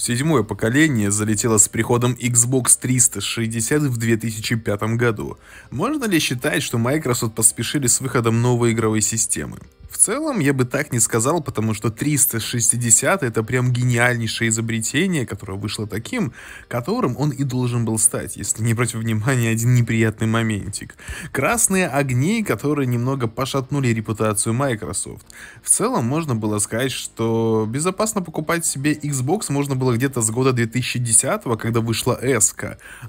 Седьмое поколение залетело с приходом Xbox 360 в 2005 году. Можно ли считать, что Microsoft поспешили с выходом новой игровой системы? В целом, я бы так не сказал, потому что 360 это прям гениальнейшее изобретение, которое вышло таким, которым он и должен был стать, если не брать во внимание один неприятный моментик. Красные огни, которые немного пошатнули репутацию Microsoft. В целом, можно было сказать, что безопасно покупать себе Xbox можно было где-то с года 2010, когда вышла S.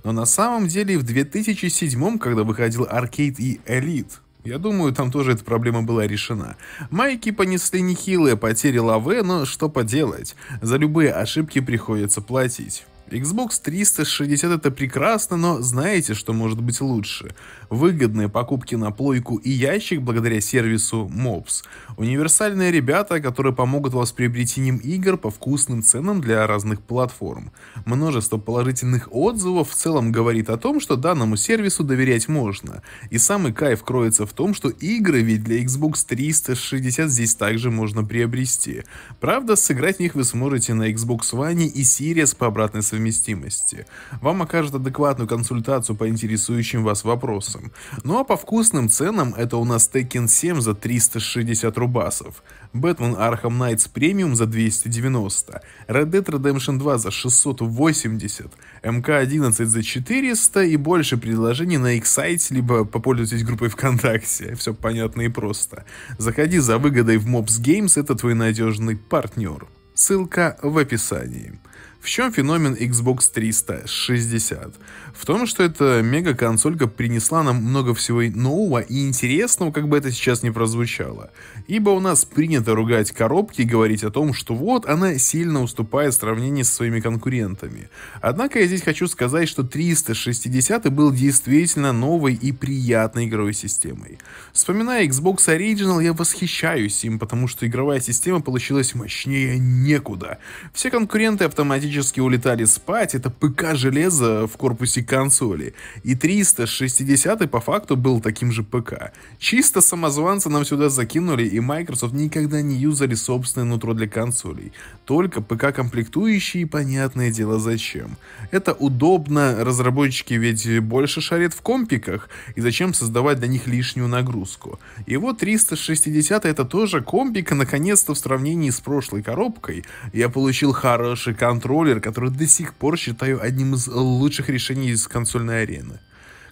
Но на самом деле в 2007, когда выходил Arcade и Elite, я думаю, там тоже эта проблема была решена. Майки понесли нехилые потери лаве, но что поделать, за любые ошибки приходится платить. Xbox 360 это прекрасно, но знаете, что может быть лучше? Выгодные покупки на плойку и ящик благодаря сервису MOPS. Универсальные ребята, которые помогут вас с приобретением игр по вкусным ценам для разных платформ. Множество положительных отзывов в целом говорит о том, что данному сервису доверять можно. И самый кайф кроется в том, что игры ведь для Xbox 360 здесь также можно приобрести. Правда, сыграть в них вы сможете на Xbox One и Series по обратной совместимости совместимости. Вам окажут адекватную консультацию по интересующим вас вопросам. Ну а по вкусным ценам это у нас Tekken 7 за 360 рубасов, Batman Arkham Knights Premium за 290, Red Dead Redemption 2 за 680, МК-11 за 400 и больше предложений на их сайте, либо попользуйтесь группой ВКонтакте. Все понятно и просто. Заходи за выгодой в Mobs Games, это твой надежный партнер. Ссылка в описании. В чем феномен Xbox 360? В том, что эта мега-консолька принесла нам много всего нового и интересного, как бы это сейчас не прозвучало. Ибо у нас принято ругать коробки и говорить о том, что вот она сильно уступает в сравнении со своими конкурентами. Однако я здесь хочу сказать, что 360 был действительно новой и приятной игровой системой. Вспоминая Xbox Original, я восхищаюсь им, потому что игровая система получилась мощнее некуда. Все конкуренты автоматически практически улетали спать, это ПК железо в корпусе консоли. И 360 по факту был таким же ПК. Чисто самозванца нам сюда закинули, и Microsoft никогда не юзали собственное нутро для консолей. Только ПК-комплектующие, понятное дело зачем. Это удобно, разработчики ведь больше шарят в компиках, и зачем создавать для них лишнюю нагрузку. И вот 360 это тоже компик, наконец-то в сравнении с прошлой коробкой. Я получил хороший контроль, контроллер, который до сих пор считаю одним из лучших решений из консольной арены.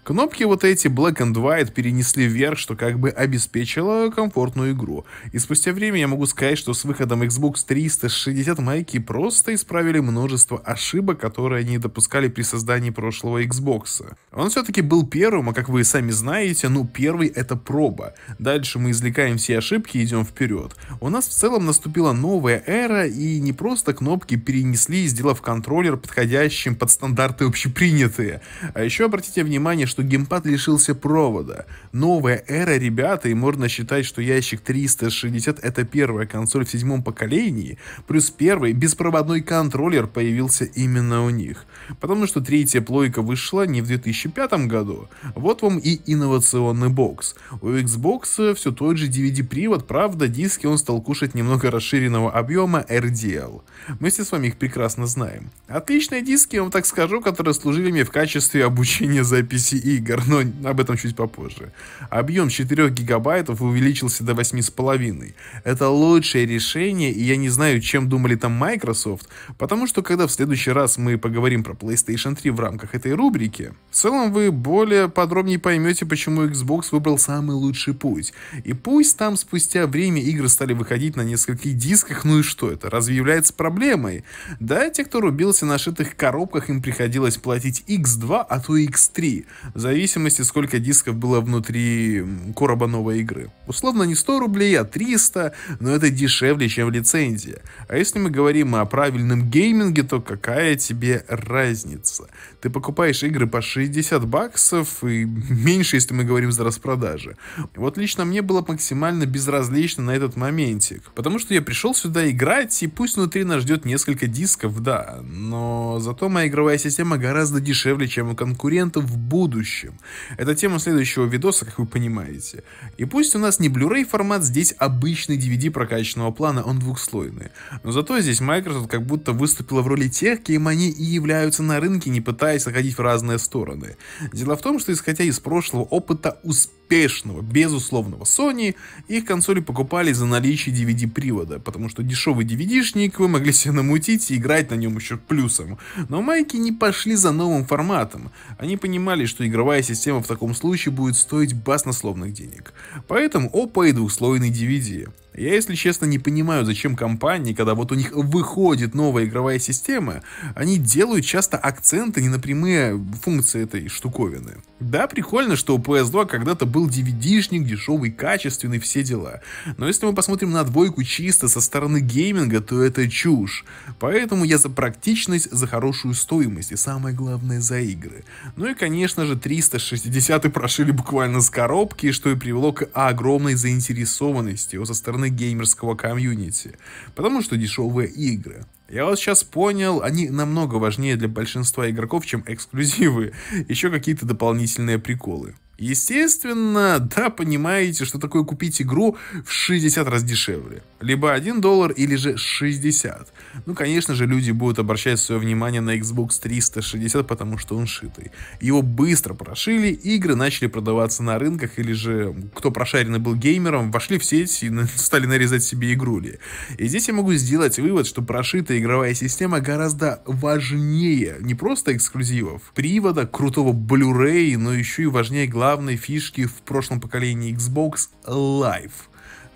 Кнопки вот эти Black and White перенесли вверх, что как бы обеспечило комфортную игру. И спустя время я могу сказать, что с выходом Xbox 360 майки просто исправили множество ошибок, которые они допускали при создании прошлого Xbox. Он все-таки был первым, а как вы сами знаете, ну первый это проба. Дальше мы извлекаем все ошибки и идем вперед. У нас в целом наступила новая эра, и не просто кнопки перенесли, сделав контроллер подходящим под стандарты общепринятые. А еще обратите внимание, что что геймпад лишился провода. Новая эра, ребята, и можно считать, что ящик 360 это первая консоль в седьмом поколении, плюс первый беспроводной контроллер появился именно у них. Потому что третья плойка вышла не в 2005 году. Вот вам и инновационный бокс. У Xbox все тот же DVD-привод, правда, диски он стал кушать немного расширенного объема RDL. Мы все с вами их прекрасно знаем. Отличные диски, я вам так скажу, которые служили мне в качестве обучения записи игр, но об этом чуть попозже. Объем 4 гигабайтов увеличился до 8,5. Это лучшее решение, и я не знаю, чем думали там Microsoft, потому что когда в следующий раз мы поговорим про PlayStation 3 в рамках этой рубрики, в целом вы более подробнее поймете, почему Xbox выбрал самый лучший путь. И пусть там спустя время игры стали выходить на нескольких дисках, ну и что это, разве является проблемой? Да, те, кто рубился на шитых коробках, им приходилось платить X2, а то X3 в зависимости, сколько дисков было внутри короба новой игры. Условно не 100 рублей, а 300, но это дешевле, чем лицензия. А если мы говорим о правильном гейминге, то какая тебе разница? Ты покупаешь игры по 60 баксов и меньше, если мы говорим за распродажи. вот лично мне было максимально безразлично на этот моментик, потому что я пришел сюда играть, и пусть внутри нас ждет несколько дисков, да, но зато моя игровая система гораздо дешевле, чем у конкурентов в будущем будущем. Это тема следующего видоса, как вы понимаете. И пусть у нас не Blu-ray формат, здесь обычный DVD прокачанного плана, он двухслойный. Но зато здесь Microsoft как будто выступила в роли тех, кем они и являются на рынке, не пытаясь находить в разные стороны. Дело в том, что исходя из прошлого опыта успеха, успешного, безусловного Sony, их консоли покупали за наличие DVD-привода, потому что дешевый DVD-шник вы могли себе намутить и играть на нем еще плюсом. Но майки не пошли за новым форматом. Они понимали, что игровая система в таком случае будет стоить баснословных денег. Поэтому опа и двухслойный DVD. Я, если честно, не понимаю, зачем компании, когда вот у них выходит новая игровая система, они делают часто акценты не на прямые функции этой штуковины. Да, прикольно, что у PS2 когда-то был DVD-шник, дешевый, качественный, все дела. Но если мы посмотрим на двойку чисто со стороны гейминга, то это чушь. Поэтому я за практичность, за хорошую стоимость и самое главное за игры. Ну и, конечно же, 360 прошили буквально с коробки, что и привело к огромной заинтересованности со стороны стороны геймерского комьюнити, потому что дешевые игры. Я вот сейчас понял, они намного важнее для большинства игроков, чем эксклюзивы, еще какие-то дополнительные приколы. Естественно, да, понимаете, что такое купить игру в 60 раз дешевле. Либо 1 доллар, или же 60. Ну, конечно же, люди будут обращать свое внимание на Xbox 360, потому что он шитый. Его быстро прошили, игры начали продаваться на рынках, или же, кто прошаренный был геймером, вошли в сеть и стали нарезать себе игрули. И здесь я могу сделать вывод, что прошитая игровая система гораздо важнее не просто эксклюзивов, привода, крутого Blu-ray, но еще и важнее главного главной фишки в прошлом поколении Xbox Live.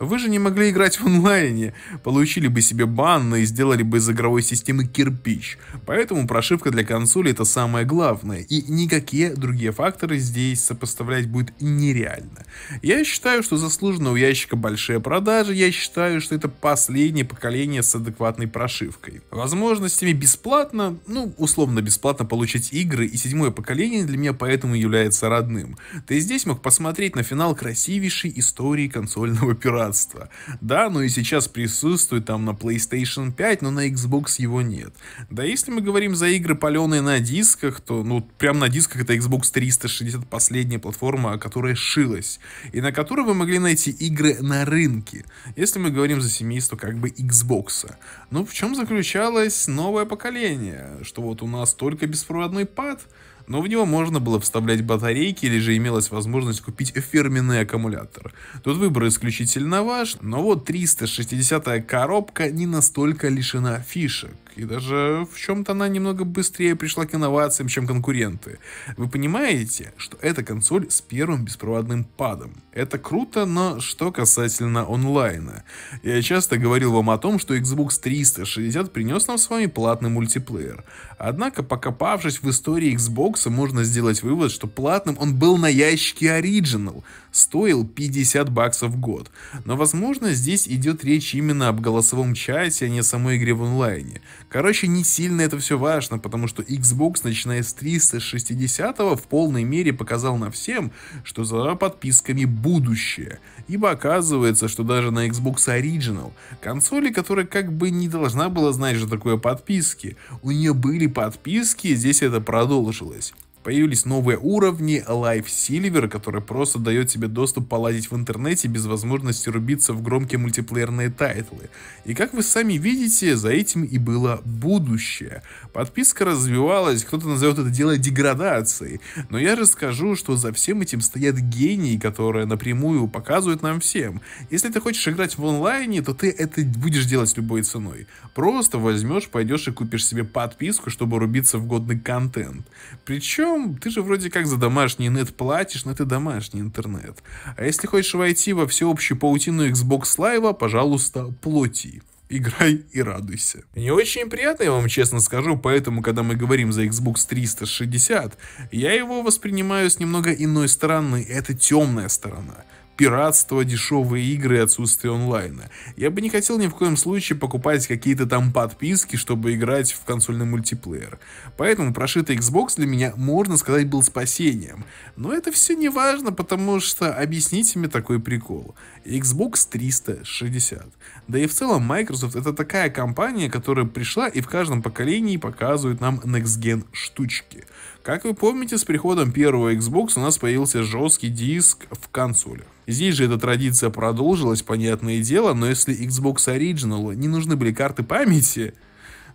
Вы же не могли играть в онлайне, получили бы себе бан и сделали бы из игровой системы кирпич. Поэтому прошивка для консоли это самое главное, и никакие другие факторы здесь сопоставлять будет нереально. Я считаю, что заслуженно у ящика большие продажи, я считаю, что это последнее поколение с адекватной прошивкой. Возможностями бесплатно, ну условно бесплатно получить игры, и седьмое поколение для меня поэтому является родным. Ты здесь мог посмотреть на финал красивейшей истории консольного пирата пиратства. Да, но ну и сейчас присутствует там на PlayStation 5, но на Xbox его нет. Да если мы говорим за игры, паленые на дисках, то, ну, прям на дисках это Xbox 360, последняя платформа, которая шилась, и на которой вы могли найти игры на рынке. Если мы говорим за семейство как бы Xbox. Ну, в чем заключалось новое поколение? Что вот у нас только беспроводной пад, но в него можно было вставлять батарейки или же имелась возможность купить фирменный аккумулятор. Тут выбор исключительно ваш, но вот 360-я коробка не настолько лишена фишек. И даже в чем-то она немного быстрее пришла к инновациям, чем конкуренты. Вы понимаете, что это консоль с первым беспроводным падом. Это круто, но что касательно онлайна. Я часто говорил вам о том, что Xbox 360 принес нам с вами платный мультиплеер. Однако, покопавшись в истории Xbox, можно сделать вывод, что платным он был на ящике Original. Стоил 50 баксов в год. Но, возможно, здесь идет речь именно об голосовом чате, а не о самой игре в онлайне. Короче, не сильно это все важно, потому что Xbox, начиная с 360 в полной мере показал на всем, что за подписками будущее. Ибо оказывается, что даже на Xbox Original, консоли, которая как бы не должна была знать, что такое подписки, у нее были подписки, здесь это продолжилось. Появились новые уровни Life Silver, который просто дает тебе доступ полазить в интернете без возможности рубиться в громкие мультиплеерные тайтлы. И как вы сами видите, за этим и было будущее. Подписка развивалась, кто-то назовет это дело деградацией. Но я же скажу, что за всем этим стоят гении, которые напрямую показывают нам всем. Если ты хочешь играть в онлайне, то ты это будешь делать любой ценой. Просто возьмешь, пойдешь и купишь себе подписку, чтобы рубиться в годный контент. Причем остальном ты же вроде как за домашний нет платишь, но это домашний интернет. А если хочешь войти во всеобщую паутину Xbox Live, пожалуйста, плоти играй и радуйся. Не очень приятно, я вам честно скажу, поэтому, когда мы говорим за Xbox 360, я его воспринимаю с немного иной стороны, это темная сторона пиратство, дешевые игры и отсутствие онлайна. Я бы не хотел ни в коем случае покупать какие-то там подписки, чтобы играть в консольный мультиплеер. Поэтому прошитый Xbox для меня, можно сказать, был спасением. Но это все не важно, потому что объясните мне такой прикол. Xbox 360. Да и в целом Microsoft это такая компания, которая пришла и в каждом поколении показывает нам Next Gen штучки. Как вы помните, с приходом первого Xbox у нас появился жесткий диск в консоли. Здесь же эта традиция продолжилась, понятное дело, но если Xbox Original не нужны были карты памяти,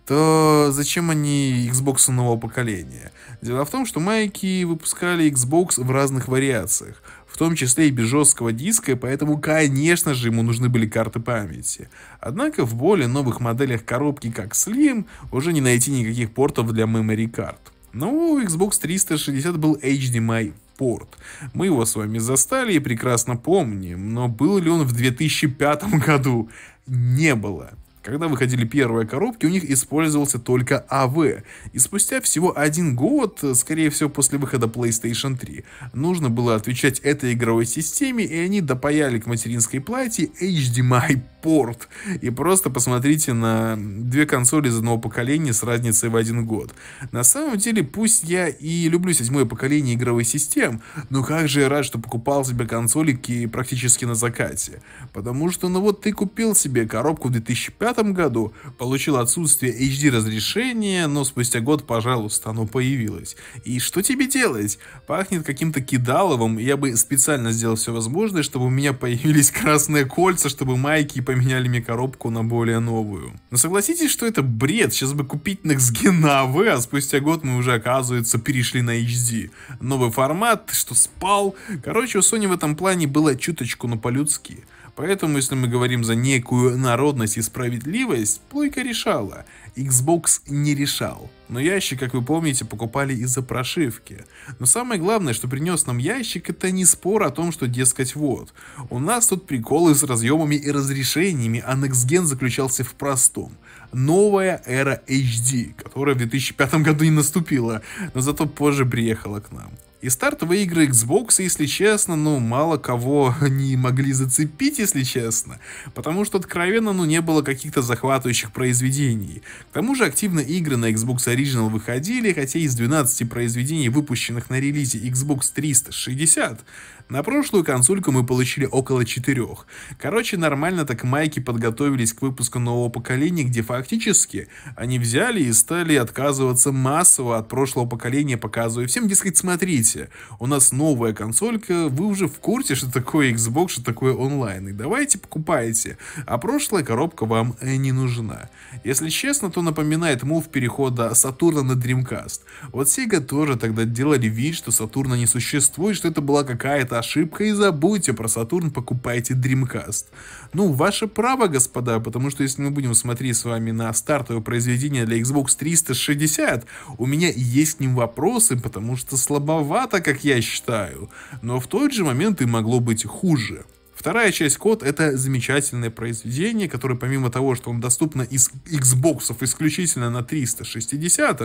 то зачем они Xbox нового поколения? Дело в том, что майки выпускали Xbox в разных вариациях, в том числе и без жесткого диска, поэтому, конечно же, ему нужны были карты памяти. Однако в более новых моделях коробки, как Slim, уже не найти никаких портов для memory карт. Ну, Xbox 360 был HDMI порт. Мы его с вами застали и прекрасно помним, но был ли он в 2005 году? Не было. Когда выходили первые коробки, у них использовался только AV. А и спустя всего один год, скорее всего после выхода PlayStation 3, нужно было отвечать этой игровой системе, и они допаяли к материнской плате HDMI порт. И просто посмотрите на две консоли из одного поколения с разницей в один год. На самом деле, пусть я и люблю седьмое поколение игровой систем, но как же я рад, что покупал себе консолики практически на закате. Потому что, ну вот ты купил себе коробку в 2005 2009 году, получил отсутствие HD разрешения, но спустя год, пожалуйста, оно появилось. И что тебе делать? Пахнет каким-то кидаловым, я бы специально сделал все возможное, чтобы у меня появились красные кольца, чтобы майки поменяли мне коробку на более новую. Но согласитесь, что это бред, сейчас бы купить NextGen на AV, а, а спустя год мы уже, оказывается, перешли на HD. Новый формат, что спал. Короче, у Sony в этом плане было чуточку на по-людски. Поэтому, если мы говорим за некую народность и справедливость, плойка решала, Xbox не решал. Но ящик, как вы помните, покупали из-за прошивки. Но самое главное, что принес нам ящик, это не спор о том, что, дескать, вот. У нас тут приколы с разъемами и разрешениями, а Next Gen заключался в простом. Новая эра HD, которая в 2005 году не наступила, но зато позже приехала к нам. И стартовые игры Xbox, если честно, ну, мало кого не могли зацепить, если честно. Потому что откровенно, ну, не было каких-то захватывающих произведений. К тому же активно игры на Xbox Original выходили, хотя из 12 произведений, выпущенных на релизе Xbox 360, на прошлую консольку мы получили около четырех. Короче, нормально так майки подготовились к выпуску нового поколения, где фактически они взяли и стали отказываться массово от прошлого поколения, показывая всем, дескать, смотрите, у нас новая консолька, вы уже в курсе, что такое Xbox, что такое онлайн, и давайте покупайте, а прошлая коробка вам э, не нужна. Если честно, то напоминает мув перехода Сатурна на Dreamcast. Вот Sega тоже тогда делали вид, что Сатурна не существует, что это была какая-то ошибка и забудьте про Сатурн, покупайте Dreamcast. Ну, ваше право, господа, потому что если мы будем смотреть с вами на стартовое произведение для Xbox 360, у меня есть к ним вопросы, потому что слабовато, как я считаю. Но в тот же момент и могло быть хуже. Вторая часть код это замечательное произведение, которое помимо того, что он доступно из Xbox исключительно на 360,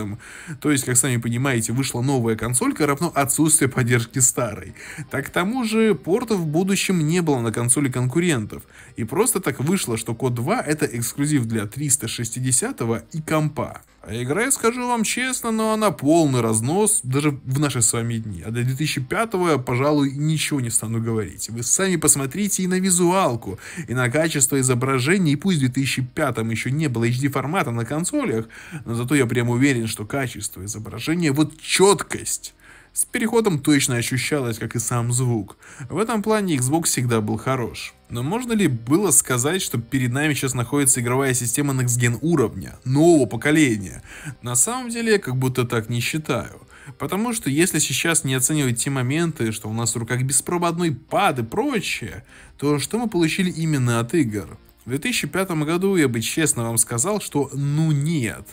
то есть, как сами понимаете, вышла новая консолька, равно ну, отсутствие поддержки старой. Так к тому же портов в будущем не было на консоли конкурентов. И просто так вышло, что код 2 это эксклюзив для 360 и компа. А игра, я скажу вам честно, но она полный разнос даже в наши с вами дни. А до 2005 я, пожалуй, ничего не стану говорить. Вы сами посмотрите смотрите и на визуалку, и на качество изображений, и пусть в 2005 еще не было HD формата на консолях, но зато я прям уверен, что качество изображения, вот четкость, с переходом точно ощущалось, как и сам звук. В этом плане Xbox всегда был хорош. Но можно ли было сказать, что перед нами сейчас находится игровая система Next Gen уровня, нового поколения? На самом деле, я как будто так не считаю. Потому что если сейчас не оценивать те моменты, что у нас в руках беспрободной пад и прочее, то что мы получили именно от игр? В 2005 году я бы честно вам сказал, что ну нет.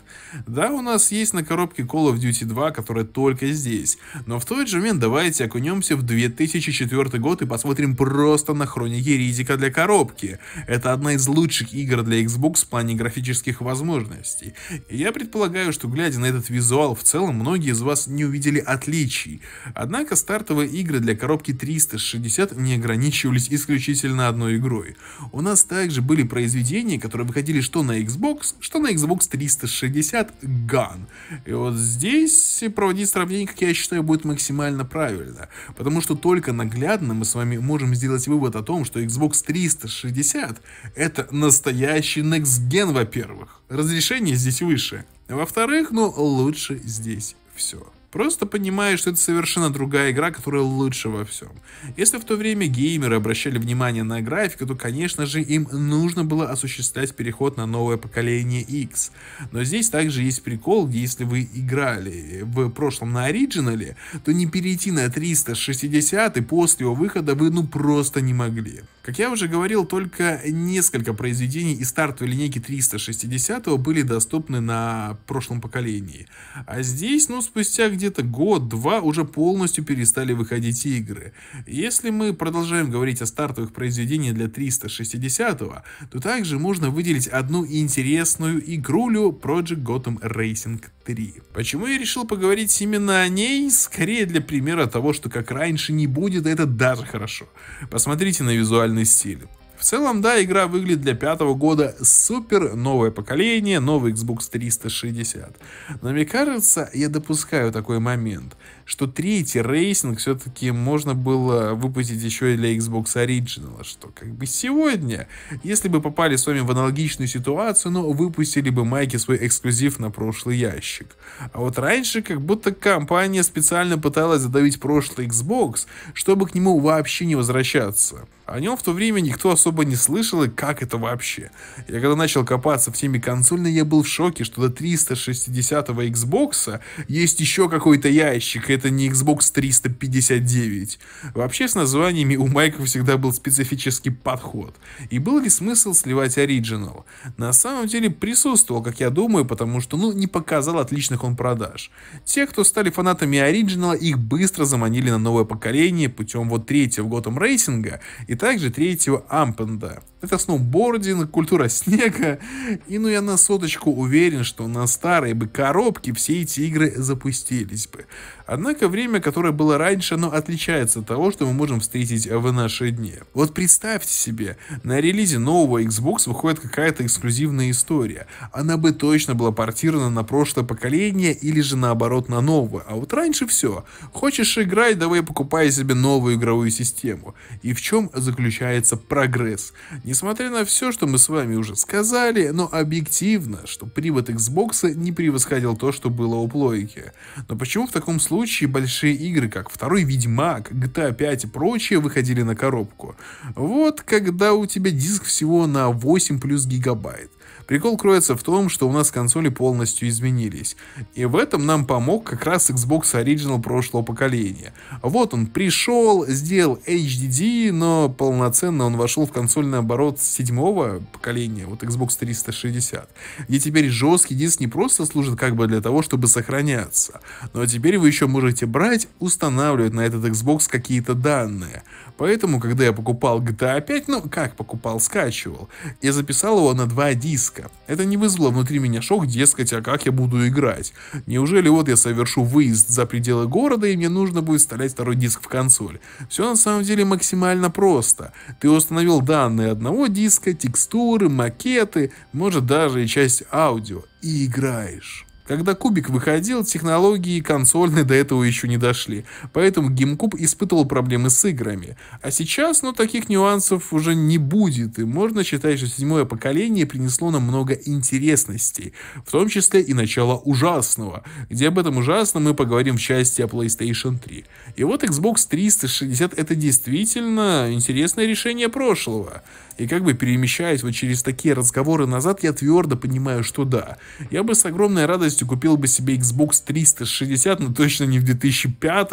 Да, у нас есть на коробке Call of Duty 2, которая только здесь. Но в тот же момент давайте окунемся в 2004 год и посмотрим просто на хроники Ридика для коробки. Это одна из лучших игр для Xbox в плане графических возможностей. И я предполагаю, что глядя на этот визуал в целом, многие из вас не увидели отличий. Однако стартовые игры для коробки 360 не ограничивались исключительно одной игрой. У нас также были были произведения, которые выходили что на Xbox, что на Xbox 360 Gun. И вот здесь проводить сравнение, как я считаю, будет максимально правильно. Потому что только наглядно мы с вами можем сделать вывод о том, что Xbox 360 это настоящий Next Gen, во-первых. Разрешение здесь выше. Во-вторых, ну лучше здесь все. Просто понимаешь, что это совершенно другая игра, которая лучше во всем. Если в то время геймеры обращали внимание на графику, то, конечно же, им нужно было осуществлять переход на новое поколение X. Но здесь также есть прикол, если вы играли в прошлом на оригинале, то не перейти на 360 и после его выхода вы ну просто не могли. Как я уже говорил, только несколько произведений из стартовой линейки 360 были доступны на прошлом поколении. А здесь, ну, спустя где-то год-два уже полностью перестали выходить игры. Если мы продолжаем говорить о стартовых произведениях для 360, то также можно выделить одну интересную игрулю Project Gotham Racing 3. Почему я решил поговорить именно о ней? Скорее для примера того, что как раньше не будет, это даже хорошо. Посмотрите на визуальный музыкальный стиль. В целом, да, игра выглядит для пятого года супер, новое поколение, новый Xbox 360. Но мне кажется, я допускаю такой момент, что третий рейсинг все-таки можно было выпустить еще и для Xbox Original, что как бы сегодня, если бы попали с вами в аналогичную ситуацию, но ну, выпустили бы Майки свой эксклюзив на прошлый ящик. А вот раньше как будто компания специально пыталась задавить прошлый Xbox, чтобы к нему вообще не возвращаться. О нем в то время никто особо особо не слышал и как это вообще. Я когда начал копаться в теме консольной, я был в шоке, что до 360-го Xbox есть еще какой-то ящик, это не Xbox 359. Вообще с названиями у Майка всегда был специфический подход. И был ли смысл сливать оригинал? На самом деле присутствовал, как я думаю, потому что, ну, не показал отличных он продаж. Те, кто стали фанатами оригинала, их быстро заманили на новое поколение путем вот третьего Готэм Рейтинга и также третьего Amp да. Это сноубординг, культура снега. И ну я на соточку уверен, что на старые бы коробки все эти игры запустились бы. Однако время, которое было раньше, оно отличается от того, что мы можем встретить в наши дни. Вот представьте себе, на релизе нового Xbox выходит какая-то эксклюзивная история. Она бы точно была портирована на прошлое поколение или же наоборот на новое. А вот раньше все. Хочешь играть, давай покупай себе новую игровую систему. И в чем заключается прогресс? прогресс. Несмотря на все, что мы с вами уже сказали, но объективно, что привод Xbox не превосходил то, что было у плойки. Но почему в таком случае большие игры, как второй Ведьмак, GTA 5 а и прочее, выходили на коробку? Вот когда у тебя диск всего на 8 плюс гигабайт. Прикол кроется в том, что у нас консоли полностью изменились. И в этом нам помог как раз Xbox Original прошлого поколения. Вот он пришел, сделал HDD, но полноценно он вошел в консольный оборот седьмого поколения, вот Xbox 360. И теперь жесткий диск не просто служит как бы для того, чтобы сохраняться, но теперь вы еще можете брать, устанавливать на этот Xbox какие-то данные. Поэтому, когда я покупал GTA 5, ну как покупал, скачивал, я записал его на два диска риска. Это не вызвало внутри меня а шок, дескать, а как я буду играть? Неужели вот я совершу выезд за пределы города и мне нужно будет вставлять второй диск в консоль? Все на самом деле максимально просто. Ты установил данные одного диска, текстуры, макеты, может даже и часть аудио и играешь. Когда кубик выходил, технологии консольные до этого еще не дошли, поэтому GameCube испытывал проблемы с играми. А сейчас, ну, таких нюансов уже не будет, и можно считать, что седьмое поколение принесло нам много интересностей, в том числе и начало ужасного, где об этом ужасном мы поговорим в части о PlayStation 3. И вот Xbox 360 это действительно интересное решение прошлого. И как бы перемещаясь вот через такие разговоры назад, я твердо понимаю, что да. Я бы с огромной радостью радостью купил бы себе Xbox 360, но точно не в 2005,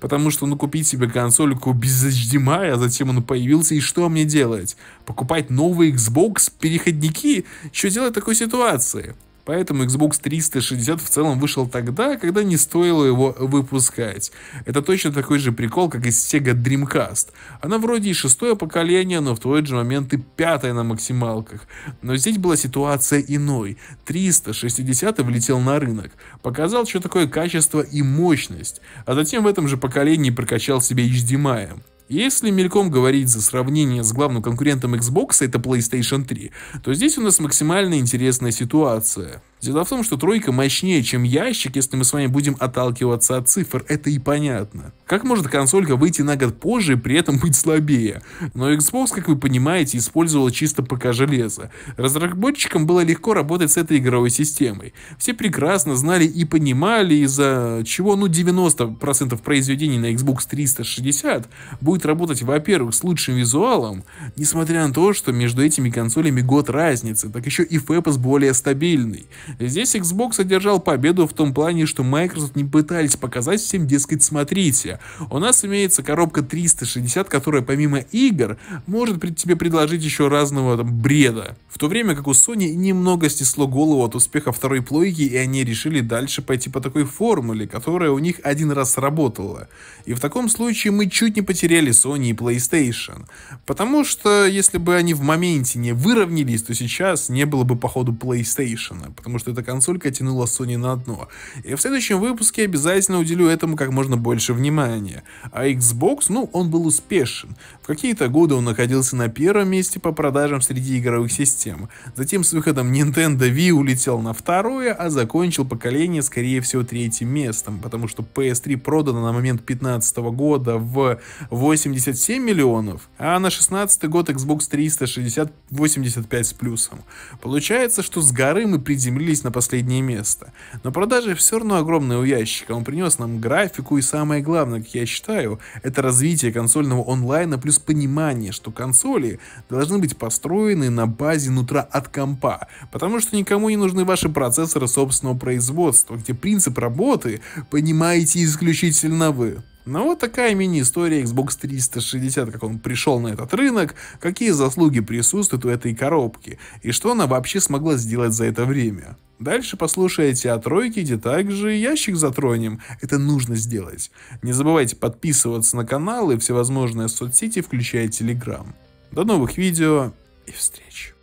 потому что, ну, купить себе консольку без HDMI, эм а затем он появился, и что мне делать? Покупать новый Xbox, переходники? Что делать в такой ситуации? Поэтому Xbox 360 в целом вышел тогда, когда не стоило его выпускать. Это точно такой же прикол, как и Sega Dreamcast. Она вроде и шестое поколение, но в тот же момент и пятое на максималках. Но здесь была ситуация иной. 360 влетел на рынок, показал, что такое качество и мощность, а затем в этом же поколении прокачал себе HDMI. Если мельком говорить за сравнение с главным конкурентом Xbox, это PlayStation 3, то здесь у нас максимально интересная ситуация. Дело в том, что тройка мощнее, чем ящик, если мы с вами будем отталкиваться от цифр, это и понятно. Как может консолька выйти на год позже и при этом быть слабее? Но Xbox, как вы понимаете, использовала чисто ПК железо. Разработчикам было легко работать с этой игровой системой. Все прекрасно знали и понимали, из-за чего ну 90% произведений на Xbox 360 будет будет работать, во-первых, с лучшим визуалом, несмотря на то, что между этими консолями год разницы, так еще и FPS более стабильный. Здесь Xbox одержал победу в том плане, что Microsoft не пытались показать всем, дескать, смотрите, у нас имеется коробка 360, которая помимо игр может тебе предложить еще разного там, бреда. В то время как у Sony немного снесло голову от успеха второй плойки, и они решили дальше пойти по такой формуле, которая у них один раз сработала. И в таком случае мы чуть не потеряли консоли Sony и PlayStation. Потому что если бы они в моменте не выровнялись, то сейчас не было бы походу PlayStation, потому что эта консолька тянула Sony на дно. И в следующем выпуске обязательно уделю этому как можно больше внимания. А Xbox, ну, он был успешен. В какие-то годы он находился на первом месте по продажам среди игровых систем. Затем с выходом Nintendo Wii улетел на второе, а закончил поколение, скорее всего, третьим местом, потому что PS3 продано на момент 15 года в 8 87 миллионов, а на 16 год Xbox 360 85 с плюсом. Получается, что с горы мы приземлились на последнее место. Но продажи все равно огромные у ящика, он принес нам графику и самое главное, как я считаю, это развитие консольного онлайна плюс понимание, что консоли должны быть построены на базе нутра от компа, потому что никому не нужны ваши процессоры собственного производства, где принцип работы понимаете исключительно вы. Ну вот такая мини-история Xbox 360, как он пришел на этот рынок, какие заслуги присутствуют у этой коробки, и что она вообще смогла сделать за это время. Дальше послушайте о а тройке, где также ящик затронем. Это нужно сделать. Не забывайте подписываться на канал и всевозможные соцсети, включая Телеграм. До новых видео и встреч.